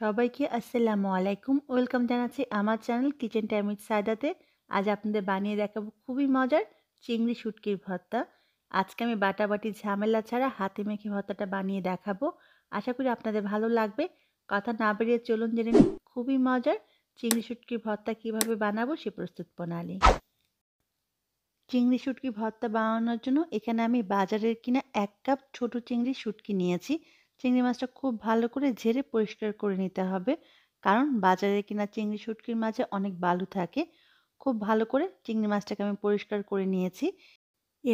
সবাইকে আসসালামু আলাইকুম ওয়েলকাম জানাচ্ছি আমার চ্যানেল কিচেন টাইম উইথ সাদাতে আজ আপনাদের বানিয়ে দেখাবো খুবই মজার চিংড়ি শুটকির ভর্তা আজকে আমি বাটাবাটি ঝামেলা ছাড়া হাতে মেখে ভর্তাটা বানিয়ে দেখাবো আশা করি আপনাদের ভালো লাগবে কথা না বেরিয়ে চলুন জেনে নিন খুবই মজার চিংড়ি শুটকির ভর্তা কিভাবে বানাবো সে প্রস্তুত প্রণালী চিংড়ি শুটকি ভর্তা বানানোর জন্য এখানে আমি বাজারের কিনা এক কাপ ছোট চিংড়ি শুটকি নিয়েছি চিংড়ি মাছটা খুব ভালো করে ঝেড়ে পরিষ্কার করে নিতে হবে কারণ বাজারে কিনা চিংড়ি শুটকির মাঝে অনেক বালু থাকে খুব ভালো করে চিংড়ি মাছটাকে আমি পরিষ্কার করে নিয়েছি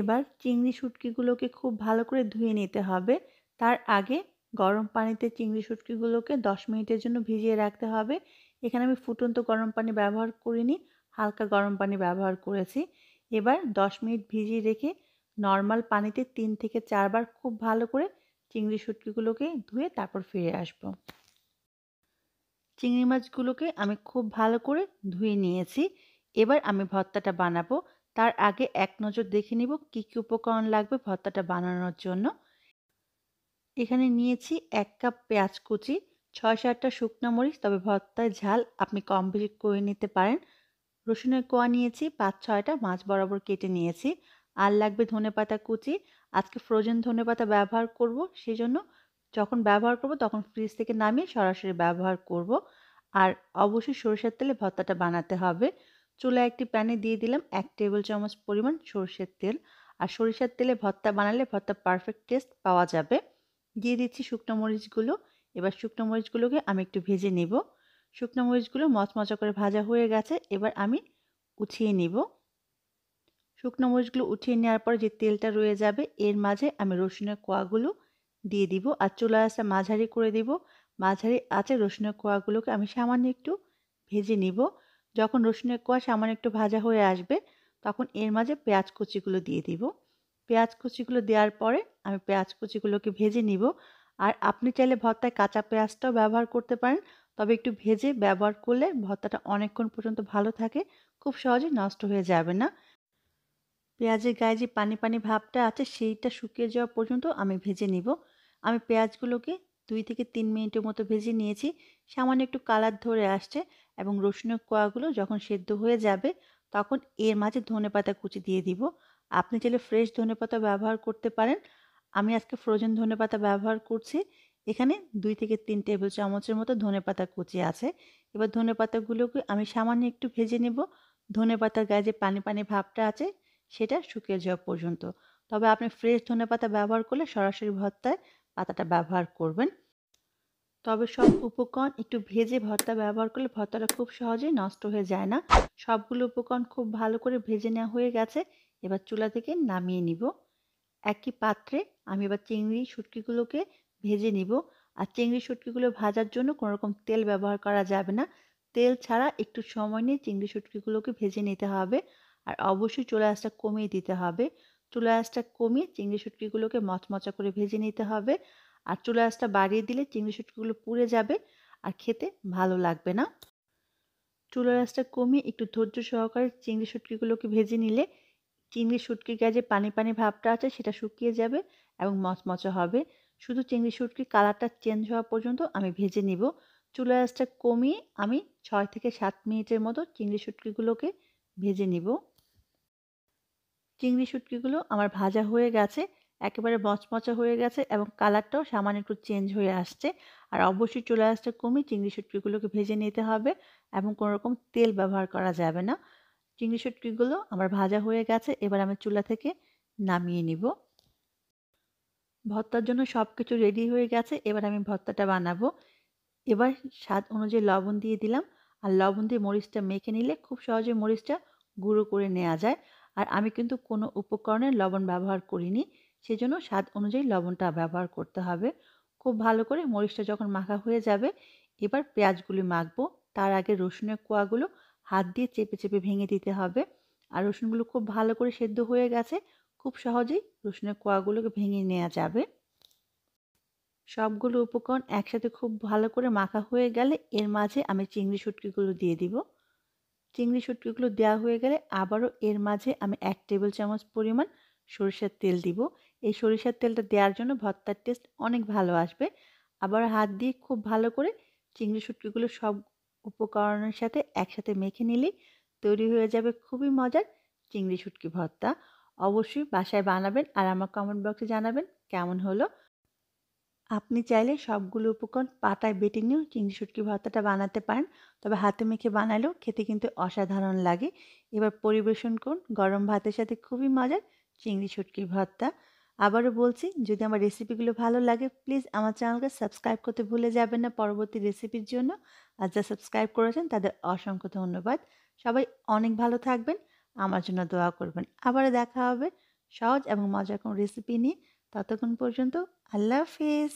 এবার চিংড়ি শুটকিগুলোকে খুব ভালো করে ধুয়ে নিতে হবে তার আগে গরম পানিতে চিংড়ি শুটকিগুলোকে দশ মিনিটের জন্য ভিজিয়ে রাখতে হবে এখানে আমি ফুটন্ত গরম পানি ব্যবহার করিনি হালকা গরম পানি ব্যবহার করেছি এবার দশ মিনিট ভিজিয়ে রেখে নর্মাল পানিতে তিন থেকে চারবার খুব ভালো করে চিংড়ি শুটকিগুলোকে ধুয়ে তারপর ফিরে আসব চিংড়ি মাছগুলোকে আমি খুব ভালো করে ধুয়ে নিয়েছি এবার আমি ভর্তাটা বানাবো তার আগে এক নজর দেখে নিব কী কী উপকরণ লাগবে ভর্তাটা বানানোর জন্য এখানে নিয়েছি এক কাপ পেঁয়াজ কুচি ছয় সাতটা শুকনো মরিচ তবে ভর্তায় ঝাল আপনি কম বেশি করে নিতে পারেন রসুনের কোয়া নিয়েছি পাঁচ ছয়টা মাছ বরাবর কেটে নিয়েছি আর লাগবে ধনে পাতা কুচি আজকে ফ্রোজেন ধনেপাতা ব্যবহার করব সেই জন্য যখন ব্যবহার করব তখন ফ্রিজ থেকে নামিয়ে সরাসরি ব্যবহার করব আর অবশ্যই সরষের তেলে ভর্তাটা বানাতে হবে চুলা একটি প্যানে দিয়ে দিলাম এক টেবিল চামচ পরিমাণ সরষের তেল আর সরিষার তেলে ভর্তা বানালে ভর্তা পারফেক্ট টেস্ট পাওয়া যাবে দিয়ে দিচ্ছি শুকনো মরিচগুলো এবার শুকনো মরিচগুলোকে আমি একটু ভেজে নিব শুকনো মরিচগুলো মচমচা করে ভাজা হয়ে গেছে এবার আমি উঠিয়ে নিব শুকনো মরিচগুলো উঠিয়ে নেওয়ার পর যে তেলটা রয়ে যাবে এর মাঝে আমি রসুনের কোয়াগুলো দিয়ে দিব আর চুলা আঁচটা মাঝারি করে দিব মাঝারি আঁচে রসুনের কোয়াগুলোকে আমি সামান্য একটু ভেজে নিব যখন রসুনের কোয়া সামান্য একটু ভাজা হয়ে আসবে তখন এর মাঝে পেঁয়াজ কুচিগুলো দিয়ে দিব পেঁয়াজ কুচিগুলো দেওয়ার পরে আমি পেঁয়াজ কুচিগুলোকে ভেজে নিব আর আপনি চাইলে ভর্তায় কাঁচা পেঁয়াজটাও ব্যবহার করতে পারেন তবে একটু ভেজে ব্যবহার করলে ভর্তাটা অনেকক্ষণ পর্যন্ত ভালো থাকে খুব সহজে নষ্ট হয়ে যাবে না পেঁয়াজের গায়ে যে পানি পানি ভাবটা আছে সেইটা শুকিয়ে যাওয়া পর্যন্ত আমি ভেজে নিব আমি পেঁয়াজগুলোকে দুই থেকে তিন মিনিটের মতো ভেজে নিয়েছি সামান্য একটু কালার ধরে আসছে এবং রসুনের কোয়াগুলো যখন সেদ্ধ হয়ে যাবে তখন এর মাঝে ধনে পাতা কুচি দিয়ে দিব আপনি চাইলে ফ্রেশ ধনে পাতা ব্যবহার করতে পারেন আমি আজকে ফ্রোজেন ধনে পাতা ব্যবহার করছি এখানে দুই থেকে তিন টেবিল চামচের মতো ধনে পাতা কুচি আছে এবার ধনে পাতাগুলোকে আমি সামান্য একটু ভেজে নেব ধনে পাতার গায়ে যে পানি পানি ভাবটা আছে সেটা শুকিয়ে যাওয়া পর্যন্ত তবে আপনি ফ্রেশ ধনে পাতা ব্যবহার করলে সরাসরি ভর্তায় পাতাটা ব্যবহার করবেন তবে সব উপকরণ একটু ভেজে ভর্তা ব্যবহার করলে ভর্তাটা খুব সহজেই নষ্ট হয়ে যায় না সবগুলো উপকরণ খুব ভালো করে ভেজে নেওয়া হয়ে গেছে এবার চুলা থেকে নামিয়ে নিব একই পাত্রে আমি এবার চিংড়ি শুটকিগুলোকে ভেজে নিব আর চিংড়ি শুটকিগুলো ভাজার জন্য কোনো রকম তেল ব্যবহার করা যাবে না তেল ছাড়া একটু সময় নিয়ে চিংড়ি শুটকিগুলোকে ভেজে নিতে হবে আর অবশ্যই চুলা আঁচটা কমিয়ে দিতে হবে চুলা আঁচটা কমিয়ে চিংড়ি শুটকিগুলোকে মচমচা করে ভেজে নিতে হবে আর চুলা আঁচটা বাড়িয়ে দিলে চিংড়ি শুটকিগুলো পুড়ে যাবে আর খেতে ভালো লাগবে না চুলার আঁচটা কমিয়ে একটু ধৈর্য সহকারে চিংড়ি শুটকিগুলোকে ভেজে নিলে চিংড়ি শুটকির গায়ে যে পানি পানি ভাবটা আছে সেটা শুকিয়ে যাবে এবং মচমচা হবে শুধু চিংড়ি সুটকির কালারটা চেঞ্জ হওয়া পর্যন্ত আমি ভেজে নিব চুলার আঁচটা কমিয়ে আমি ছয় থেকে সাত মিনিটের মতো চিংড়ি শুটকিগুলোকে ভেজে নিব চিংড়ি শুটকিগুলো আমার ভাজা হয়ে গেছে একেবারে মচমচা হয়ে গেছে এবং কালারটাও সামান্য একটু চেঞ্জ হয়ে আসছে আর অবশ্যই চলে আসছে কমে চিংড়ি শুটকিগুলোকে ভেজে নিতে হবে এবং কোনোরকম তেল ব্যবহার করা যাবে না চিংড়ি শুটকিগুলো আমার ভাজা হয়ে গেছে এবার আমি চুলা থেকে নামিয়ে নিব ভর্তার জন্য সব কিছু রেডি হয়ে গেছে এবার আমি ভর্তাটা বানাবো এবার স্বাদ অনুযায়ী লবণ দিয়ে দিলাম আর লবণ দিয়ে মরিচটা মেখে নিলে খুব সহজে মরিচটা গুঁড়ো করে নেওয়া যায় আর আমি কিন্তু কোনো উপকরণের লবণ ব্যবহার করিনি সেজন্য স্বাদ অনুযায়ী লবণটা ব্যবহার করতে হবে খুব ভালো করে মরিচটা যখন মাখা হয়ে যাবে এবার পেঁয়াজগুলি মাখবো তার আগে রসুনের কোয়াগুলো হাত দিয়ে চেপে চেপে ভেঙে দিতে হবে আর রসুনগুলো খুব ভালো করে সেদ্ধ হয়ে গেছে খুব সহজেই রসুনের কোয়াগুলোকে ভেঙে নেওয়া যাবে সবগুলো উপকরণ একসাথে খুব ভালো করে মাখা হয়ে গেলে এর মাঝে আমি চিংড়ি শুটকিগুলো দিয়ে দিব চিংড়ি শুটকিগুলো দেওয়া হয়ে গেলে আবারও এর মাঝে আমি এক টেবিল চামচ পরিমাণ সরিষার তেল দিব এই সরিষার তেলটা দেওয়ার জন্য ভর্তার টেস্ট অনেক ভালো আসবে আবার হাত দিয়ে খুব ভালো করে চিংড়ি শুটকিগুলো সব উপকরণের সাথে একসাথে মেখে নিলেই তৈরি হয়ে যাবে খুবই মজার চিংড়ি শুটকি ভর্তা অবশ্যই বাসায় বানাবেন আর আমার কমেন্ট বক্সে জানাবেন কেমন হলো আপনি চাইলে সবগুলো উপকরণ পাতায় বেটে নিয়েও চিংড়ি শুটকি ভর্তাটা বানাতে পারেন তবে হাতে মেখে বানালেও খেতে কিন্তু অসাধারণ লাগে এবার পরিবেশন করুন গরম ভাতের সাথে খুবই মজার চিংড়ি শুটকি ভর্তা আবারও বলছি যদি আমার রেসিপিগুলো ভালো লাগে প্লিজ আমার চ্যানেলকে সাবস্ক্রাইব করতে ভুলে যাবেন না পরবর্তী রেসিপির জন্য আর যা সাবস্ক্রাইব করেছেন তাদের অসংখ্য ধন্যবাদ সবাই অনেক ভালো থাকবেন আমার জন্য দোয়া করবেন আবারও দেখা হবে সহজ এবং মজার কোনো রেসিপি নিয়ে ততক্ষণ পর্যন্ত আল্লাহ হাফিজ